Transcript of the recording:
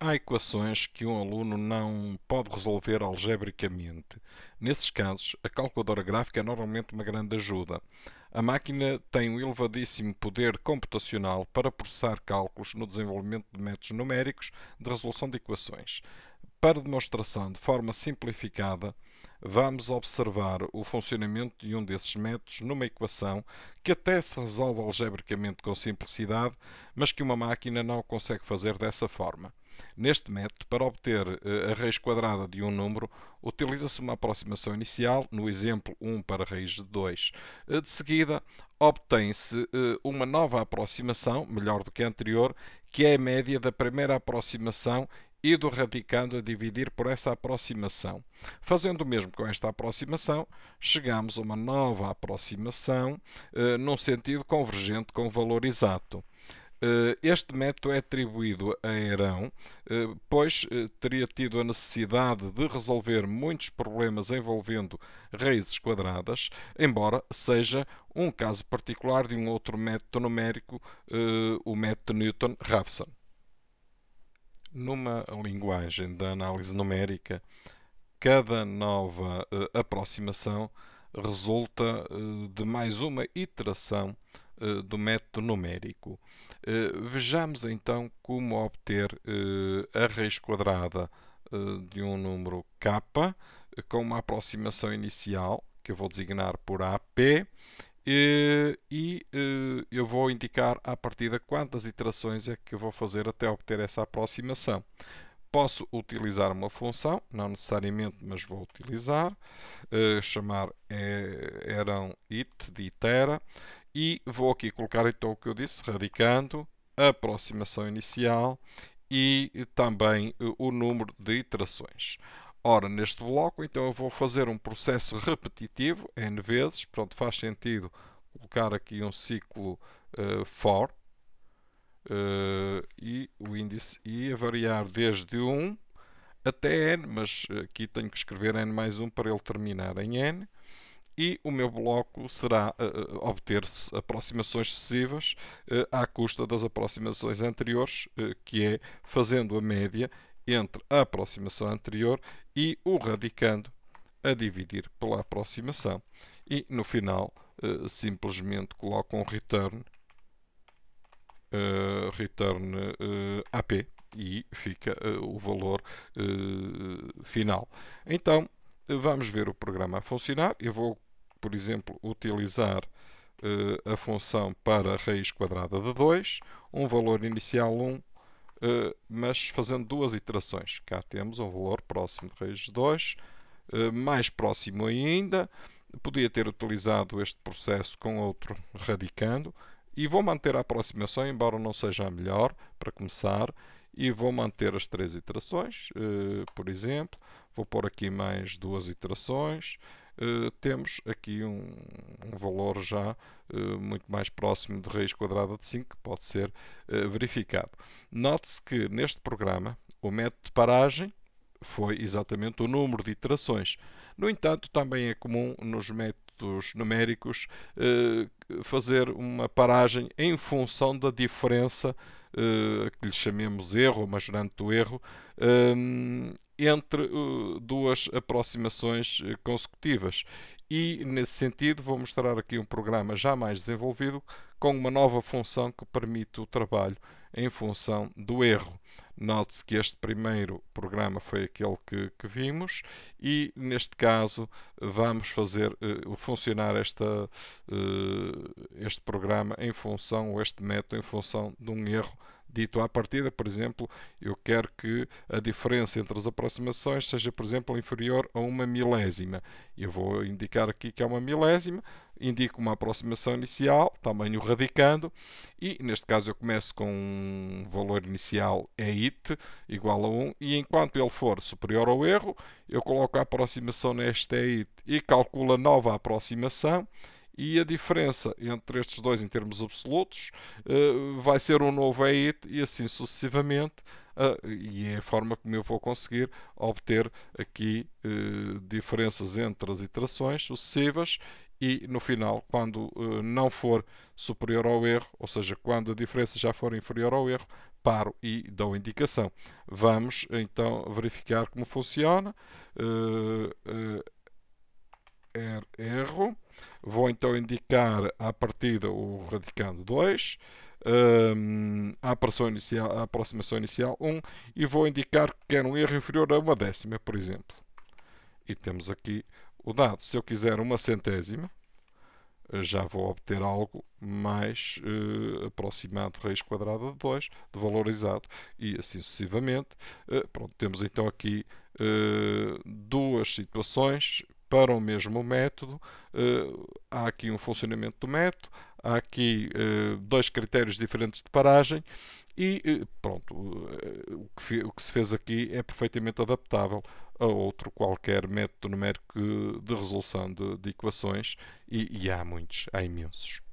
Há equações que um aluno não pode resolver algebricamente. Nesses casos, a calculadora gráfica é normalmente uma grande ajuda. A máquina tem um elevadíssimo poder computacional para processar cálculos no desenvolvimento de métodos numéricos de resolução de equações. Para demonstração de forma simplificada, vamos observar o funcionamento de um desses métodos numa equação que até se resolve algebricamente com simplicidade, mas que uma máquina não consegue fazer dessa forma. Neste método, para obter eh, a raiz quadrada de um número, utiliza-se uma aproximação inicial, no exemplo 1 para raiz de 2. Eh, de seguida, obtém-se eh, uma nova aproximação, melhor do que a anterior, que é a média da primeira aproximação e do radicando a dividir por essa aproximação. Fazendo o mesmo com esta aproximação, chegamos a uma nova aproximação num sentido convergente com o valor exato. Eh, este método é atribuído a Herão, eh, pois eh, teria tido a necessidade de resolver muitos problemas envolvendo raízes quadradas, embora seja um caso particular de um outro método numérico, o método Newton-Raphson. Numa linguagem da análise numérica, cada nova aproximação resulta de mais uma iteração eh, do método numérico. Eh, vejamos então como obter eh, a raiz quadrada de um número k com uma aproximação inicial que eu vou designar por AP e, e, eu vou indicar a partir de quantas iterações é que eu vou fazer até obter essa aproximação. Posso utilizar uma função, não necessariamente, mas vou utilizar, uh, chamar é, eh, eram it de itera, e vou aqui colocar então o que eu disse, radicando, aproximação inicial e também uh, o número de iterações. Ora, neste bloco, então eu vou fazer um processo repetitivo, n vezes, pronto, faz sentido colocar aqui um ciclo uh, for, uh, e o índice i a variar desde 1 até n, mas aqui tenho que escrever n mais 1 para ele terminar em n e o meu bloco será uh, eh, eh, obter aproximações sucessivas uh, à custa das aproximações anteriores, uh, que é fazendo a média entre a aproximação anterior e o radicando a dividir pela aproximação. E no final, simplesmente coloco um return uh, eh, return uh, eh, AP e fica eh, o valor final. Então, vamos ver o programa a funcionar. Eu vou, por exemplo, utilizar a função para raiz quadrada de 2, um valor inicial 1, um, mas fazendo duas iterações. Cá temos um valor próximo de raiz de 2, mais próximo ainda. Podia ter utilizado este processo com outro radicando, e vou manter a aproximação, embora não seja a melhor, para começar. E vou manter as três iterações, uh, por exemplo. Vou pôr aqui mais duas iterações. Uh, temos aqui um, um valor já uh, muito mais próximo de raiz quadrada de 5, que pode ser verificado. Note-se que neste programa, o método de paragem foi exatamente o número de iterações. No entanto, também é comum nos métodos custos numéricos, eh, fazer uma paragem em função da diferença, eh, que lhe chamemos erro, majorante do erro, eh, entre duas aproximações consecutivas e, nesse sentido, vou mostrar aqui um programa já mais desenvolvido com uma nova função que permite o trabalho em função do erro. Note-se que este primeiro programa foi aquele que, que vimos e, neste caso, vamos fazer uh, funcionar esta, uh, este programa em função, ou este método, em função de um erro dito à partida, por exemplo, eu quero que a diferença entre as aproximações seja, por exemplo, inferior a uma milésima. Eu vou indicar aqui que é uma milésima, indico uma aproximação inicial, tamanho radicando, e neste caso eu começo com um valor inicial EIT é igual a 1, e enquanto ele for superior ao erro, eu coloco a aproximação neste EIT é e calculo a nova aproximação, e a diferença entre estes dois em termos absolutos eh, vai ser um novo EIT e assim sucessivamente. Eh, e é a forma como eu vou conseguir obter aqui eh, diferenças entre as iterações sucessivas e no final, quando não for superior ao erro, ou seja, quando a diferença já for inferior ao erro, paro e dou indicação. Vamos então verificar como funciona er erro. Vou então indicar à partida o radicando 2, um, a, inicial, a aproximação inicial 1 e vou indicar que quero um erro inferior a uma décima, por exemplo. E temos aqui o dado. Se eu quiser uma centésima, já vou obter algo mais eh, aproximado raiz quadrada de 2, de valorizado, e assim sucessivamente. Eh, pronto, temos então aqui eh, duas situações para o mesmo método, eh, há aqui um funcionamento do método, há aqui eh, dois critérios diferentes de paragem e eh, pronto, o que, o que se fez aqui é perfeitamente adaptável a outro qualquer método numérico de resolução de, de equações e, e há muitos, há imensos.